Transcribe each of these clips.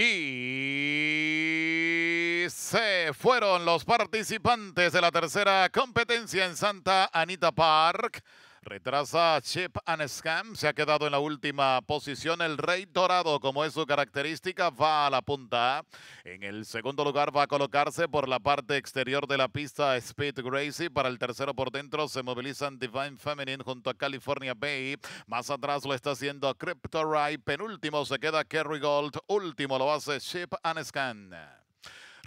Y se fueron los participantes de la tercera competencia en Santa Anita Park. Retrasa Chip and Scam. Se ha quedado en la última posición. El Rey Dorado, como es su característica, va a la punta. En el segundo lugar va a colocarse por la parte exterior de la pista Speed Gracie. Para el tercero por dentro se movilizan Divine Feminine junto a California Bay. Más atrás lo está haciendo Crypto Ride. Penúltimo se queda Kerry Gold. Último lo hace Chip and Scan.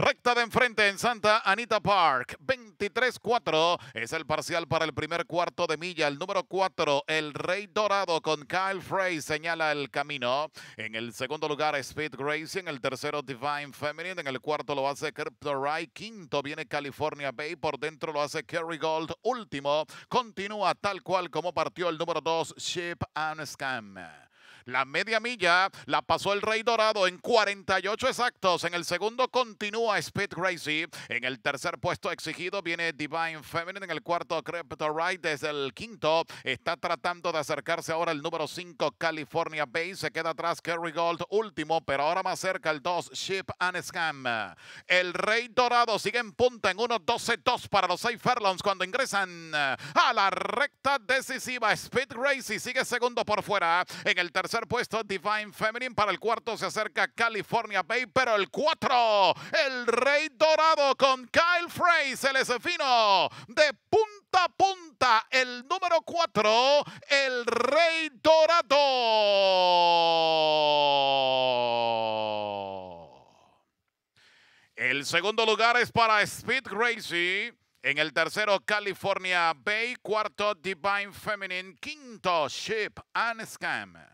Recta de enfrente en Santa Anita Park. 23-4 es el parcial para el primer cuarto de milla. El número 4, el Rey Dorado con Kyle Frey señala el camino. En el segundo lugar, Speed Gracie. En el tercero, Divine Feminine. En el cuarto lo hace Rai. Quinto viene California Bay. Por dentro lo hace Kerry Gold. Último continúa tal cual como partió el número 2, Ship and Scam. La media milla la pasó el Rey Dorado en 48 exactos. En el segundo continúa Speed Crazy. En el tercer puesto exigido viene Divine Feminine. En el cuarto, Crypto Ride. Desde el quinto está tratando de acercarse ahora el número 5, California Bay. Se queda atrás Kerry Gold, último, pero ahora más cerca el 2, Ship and Scam. El Rey Dorado sigue en punta en 1-12-2 para los 6 Furlongs cuando ingresan eh, a la recta decisiva. Speed Crazy sigue segundo por fuera. En el tercer ser puesto Divine Feminine. Para el cuarto se acerca California Bay, pero el cuatro, el Rey Dorado con Kyle Frey, se les fino de punta a punta. El número cuatro, el Rey Dorado. El segundo lugar es para Speed Gracie. En el tercero, California Bay. Cuarto, Divine Feminine. Quinto, Ship and Scam.